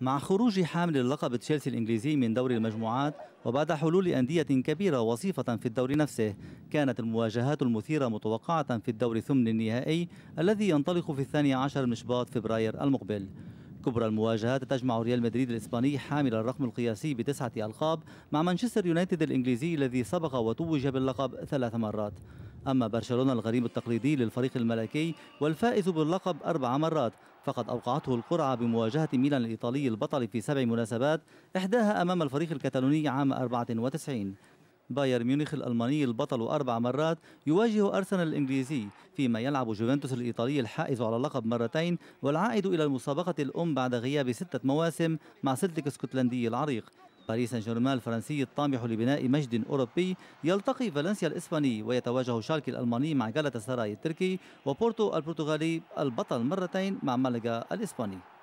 مع خروج حامل اللقب تشيلسي الإنجليزي من دوري المجموعات وبعد حلول أندية كبيرة وصيفة في الدوري نفسه كانت المواجهات المثيرة متوقعة في الدور ثمن النهائي الذي ينطلق في الثاني عشر من شباط فبراير المقبل كبرى المواجهات تجمع ريال مدريد الإسباني حامل الرقم القياسي بتسعة ألقاب مع مانشستر يونايتد الإنجليزي الذي سبق وتوج باللقب ثلاث مرات أما برشلونة الغريم التقليدي للفريق الملكي والفائز باللقب أربع مرات فقد أوقعته القرعة بمواجهة ميلان الإيطالي البطل في سبع مناسبات إحداها أمام الفريق الكتالوني عام 94 بايرن ميونخ الألماني البطل أربع مرات يواجه أرسنال الإنجليزي فيما يلعب جوفنتوس الإيطالي الحائز على اللقب مرتين والعائد إلى المسابقة الأم بعد غياب ستة مواسم مع سلتك اسكتلندي العريق باريس سان جيرمان الفرنسي الطامح لبناء مجد أوروبي يلتقي فالنسيا الإسباني ويتواجه شالكي الألماني مع جالاتا سراي التركي وبورتو البرتغالي البطل مرتين مع مالغا الإسباني